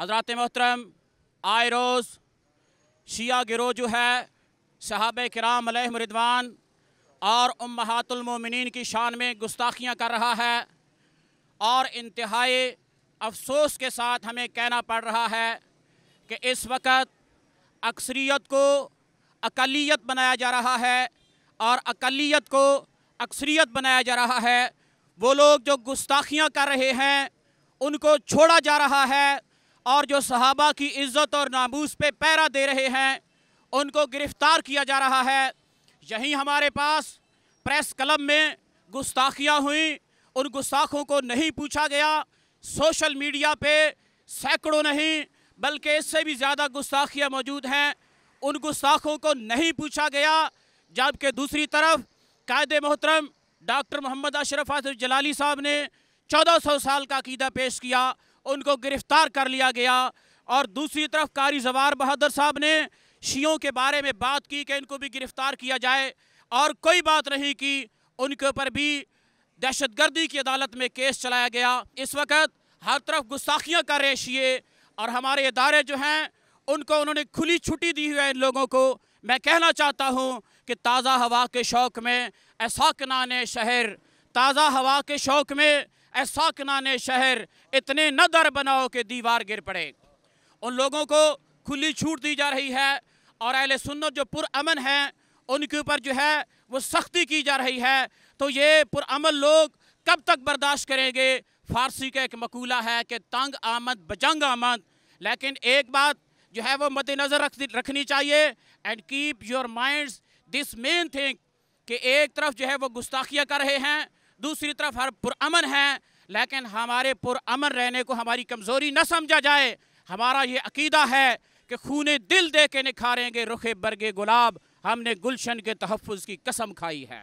हजरत मोहतरम आए रोज़ शिया गिरोह जो है सहाब कराम रिदवान और उमहातुलमिन की शान में गुस्ताखियाँ कर रहा है और इंतहाई अफसोस के साथ हमें कहना पड़ रहा है कि इस वक्त अक्सरीत को अकलीत बनाया जा रहा है और अकलीत को अक्सरियत बनाया जा रहा है वो लोग जो गुस्ताखियाँ कर रहे हैं उनको छोड़ा जा रहा है और जो सहाबा की इज़्ज़त और नामूस पे पैरा दे रहे हैं उनको गिरफ़्तार किया जा रहा है यहीं हमारे पास प्रेस क्लब में गुस्ताखियाँ हुई उन गुस्ताखों को नहीं पूछा गया सोशल मीडिया पे सैकड़ों नहीं बल्कि इससे भी ज़्यादा गुस्ताखियां मौजूद हैं उन गुस्ताखों को नहीं पूछा गया जबकि दूसरी तरफ कायद मोहतरम डॉक्टर मोहम्मद अशरफ आज जलाली साहब ने चौदह सौ साल का अकीदा पेश किया उनको गिरफ्तार कर लिया गया और दूसरी तरफ कारी जवार बहादुर साहब ने शियों के बारे में बात की कि इनको भी गिरफ़्तार किया जाए और कोई बात नहीं की उनके ऊपर भी दहशतगर्दी की अदालत में केस चलाया गया इस वक्त हर तरफ गुस्साखियाँ कर रहे शीए और हमारे इदारे जो हैं उनको उन्होंने खुली छुट्टी दी हुई है इन लोगों को मैं कहना चाहता हूँ कि ताज़ा हवा के शौक़ में ऐसा ने शहर ताज़ा हवा के शौक़ में ऐसा ने शहर इतने न दर बनाओ कि दीवार गिर पड़े उन लोगों को खुली छूट दी जा रही है और अहल सुन्नत जो पुरअमन हैं उनके ऊपर जो है वो सख्ती की जा रही है तो ये पुरमन लोग कब तक बर्दाश्त करेंगे फारसी का एक मकूला है कि तंग आमद बजंग आमद लेकिन एक बात जो है वो मद्देनजर रख रखनी चाहिए and keep your minds this main thing कि एक तरफ जो है वो गुस्ताखियाँ कर रहे हैं दूसरी तरफ हर पुरमन है लेकिन हमारे पुरमन रहने को हमारी कमज़ोरी न समझा जाए हमारा ये अकीदा है कि खून दिल दे के निखारेंगे रुखे बरगे गुलाब हमने गुलशन के तहफ़ की कसम खाई है